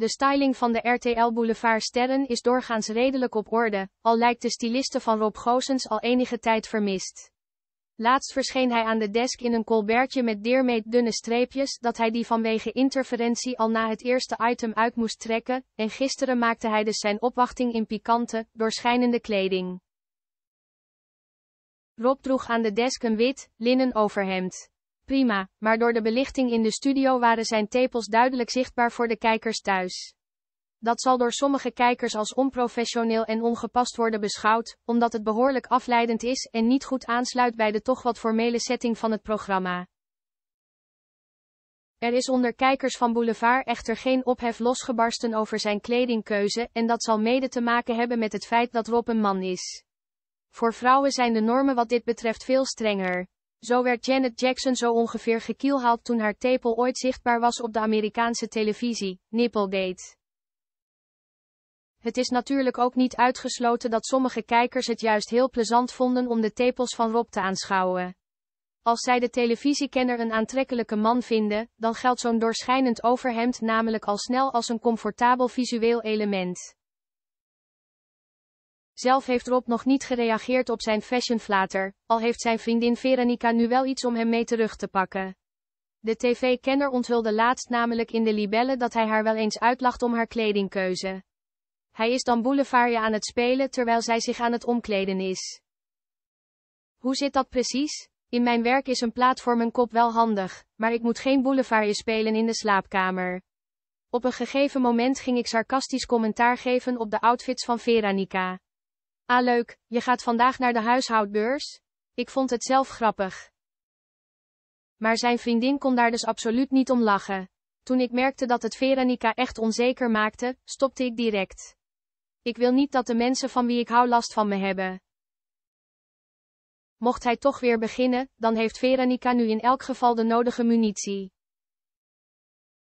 De styling van de RTL Boulevard Sterren is doorgaans redelijk op orde, al lijkt de styliste van Rob Goosens al enige tijd vermist. Laatst verscheen hij aan de desk in een colbertje met deermeet dunne streepjes dat hij die vanwege interferentie al na het eerste item uit moest trekken, en gisteren maakte hij dus zijn opwachting in pikante, doorschijnende kleding. Rob droeg aan de desk een wit, linnen overhemd. Prima, maar door de belichting in de studio waren zijn tepels duidelijk zichtbaar voor de kijkers thuis. Dat zal door sommige kijkers als onprofessioneel en ongepast worden beschouwd, omdat het behoorlijk afleidend is en niet goed aansluit bij de toch wat formele setting van het programma. Er is onder kijkers van Boulevard echter geen ophef losgebarsten over zijn kledingkeuze en dat zal mede te maken hebben met het feit dat Rob een man is. Voor vrouwen zijn de normen wat dit betreft veel strenger. Zo werd Janet Jackson zo ongeveer gekielhaald toen haar tepel ooit zichtbaar was op de Amerikaanse televisie, Nipplegate. Het is natuurlijk ook niet uitgesloten dat sommige kijkers het juist heel plezant vonden om de tepels van Rob te aanschouwen. Als zij de televisiekenner een aantrekkelijke man vinden, dan geldt zo'n doorschijnend overhemd namelijk al snel als een comfortabel visueel element. Zelf heeft Rob nog niet gereageerd op zijn fashionflater, al heeft zijn vriendin Veronica nu wel iets om hem mee terug te pakken. De tv-kenner onthulde laatst namelijk in de libellen dat hij haar wel eens uitlacht om haar kledingkeuze. Hij is dan boulevardje aan het spelen terwijl zij zich aan het omkleden is. Hoe zit dat precies? In mijn werk is een plaat voor mijn kop wel handig, maar ik moet geen boulevardje spelen in de slaapkamer. Op een gegeven moment ging ik sarcastisch commentaar geven op de outfits van Veronica. Ah leuk, je gaat vandaag naar de huishoudbeurs? Ik vond het zelf grappig. Maar zijn vriendin kon daar dus absoluut niet om lachen. Toen ik merkte dat het Veronica echt onzeker maakte, stopte ik direct. Ik wil niet dat de mensen van wie ik hou last van me hebben. Mocht hij toch weer beginnen, dan heeft Veronica nu in elk geval de nodige munitie.